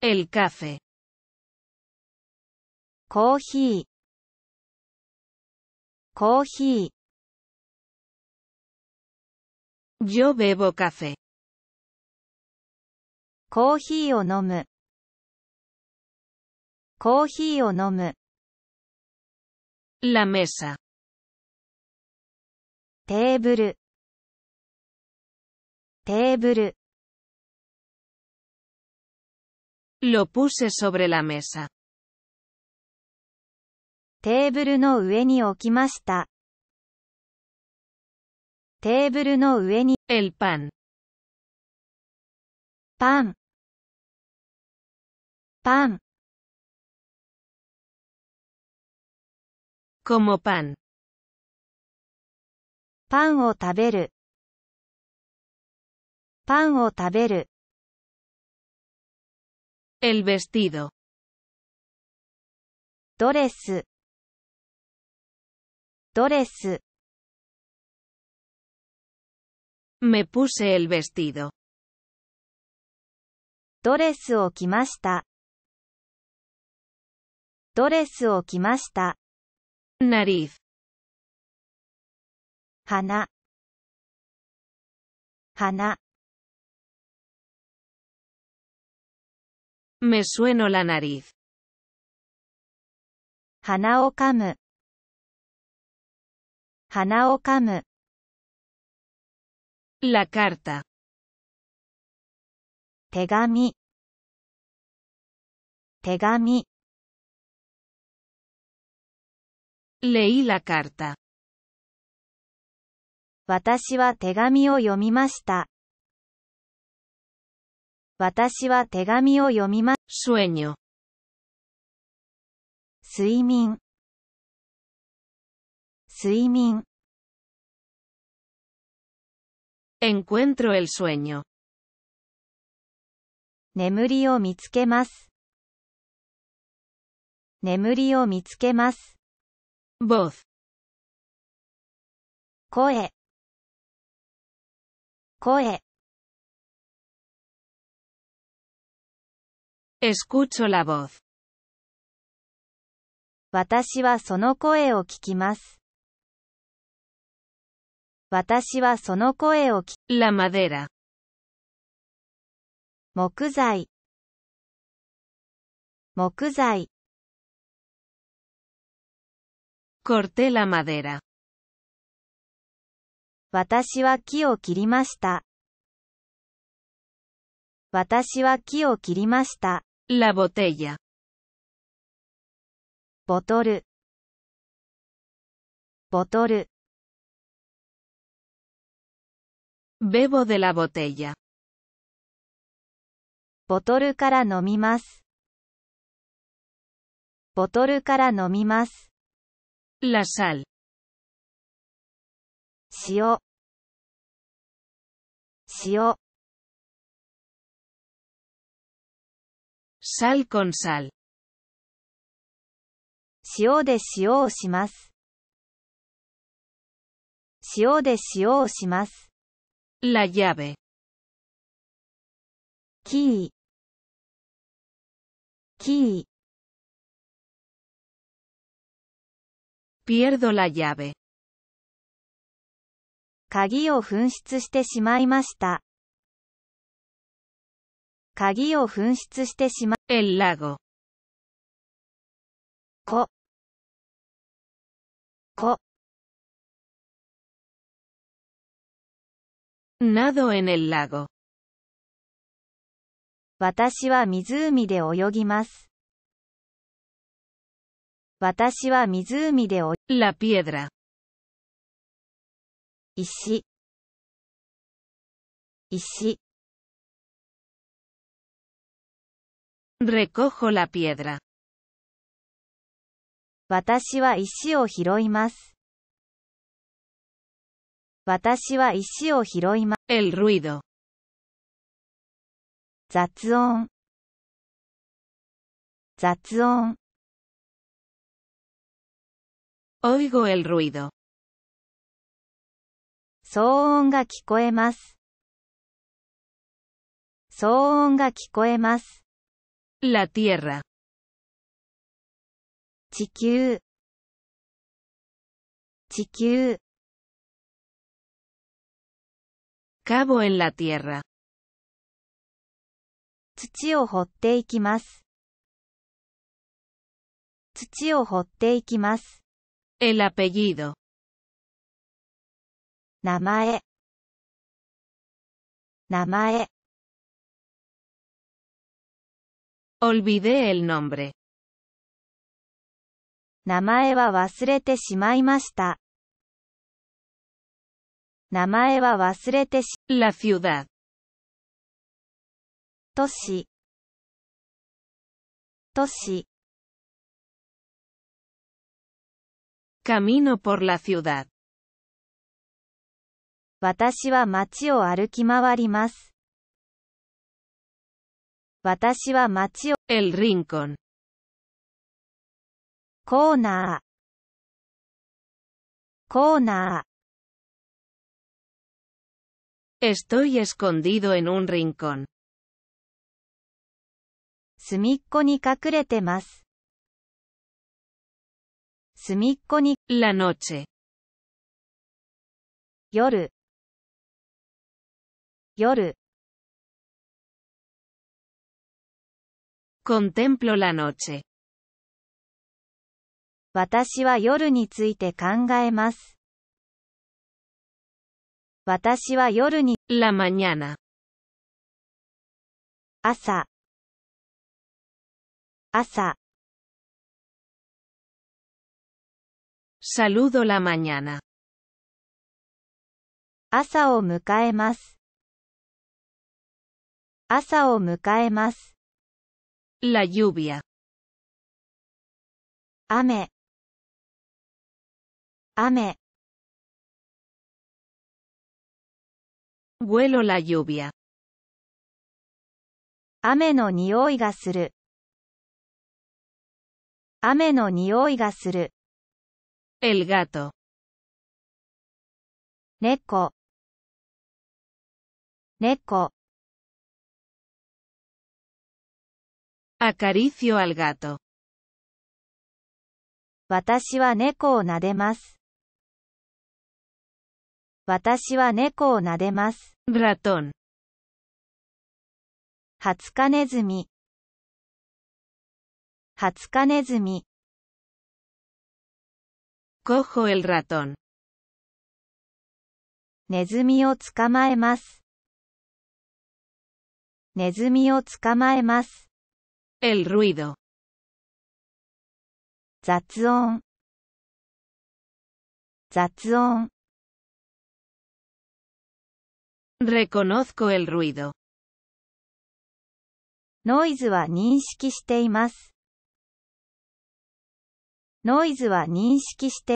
El café. コーヒーコーヒー Yo bebo café. コーヒーを飲むコーヒーを飲む La mesa. テーブルテーブル Lo puse sobre la mesa. テーブルの上に置きました。テーブルの上に、el pan。パン。パン。como pan。パンを食べる。パンを食べる。El vestido. Dress. Dress. Me puse el vestido. Dress Dress Nariz. Hana. Hana. Me sueno la nariz. Hana o kamu. Hana o La carta. Tegami. Tegami. Leí la carta. Watashi wa tegami o yomimashita. 私は手紙を読みます。sueño 睡眠睡眠 encuentro el sueño 眠りを見つけます。眠りを見つけます。voz 声声 Escucho la voz. 私はその声を聞きます。私はその声を聞き、la madera。木材、木材。corté la madera。私は木を切りました。私は木を切りました。La botella. Botol. Botol. Bebo de la botella. Botol cara Botol cara La sal. Sio. Sio. sal con sal. 塩で塩をします。塩で塩をします。La llave. キー。キー。pierdo la llave. 鍵を紛失してしまいました。鍵を紛失してしまう。El lago. こ、こ。Nado en el lago. 私は湖で泳ぎます。私は湖で泳ぎ。La piedra. 石。石。Recojo la piedra. 私は石を拾います。私は石を拾います。El ruido. 雑音。雑音。Oigo el ruido. 騒音が聞こえます。騒音が聞こえます。La Tierra. 地球地球 Cabo en la Tierra. 土を掘っていきます。土を掘っていきます。El apellido. 名前名前 Olvidé el nombre. 名前は忘れてしまいました。名前は忘れてし、La ciudad. 都市都市 Camino por la ciudad. 私は街を歩き回ります。私は街を、El Rincón コーナー、コーナー。Estoy escondido en un rincón 隅っこに隠れてます。隅っこに、La noche 夜、夜。Contemplo la noche. 私は夜について考えます。私は夜に、la mañana。朝、朝。Saludo la mañana。朝を迎えます。朝を迎えます。La lluvia. Ame. Ame. vuelo la lluvia. Ame no nioi ga suru. Ame no nioi ga suru. El gato. Neko. Neko. Acaricio al gato. 私は猫をなでます。私は猫をなでます。Ratón. ハツカネズミ。ハツカネズミ。Cojo el ratón. ネズミを捕まえます。ネズミを捕まえます。El ruido. 雑音雑音 Reconozco el ruido. ノイズは認識しています。ノイズは認識して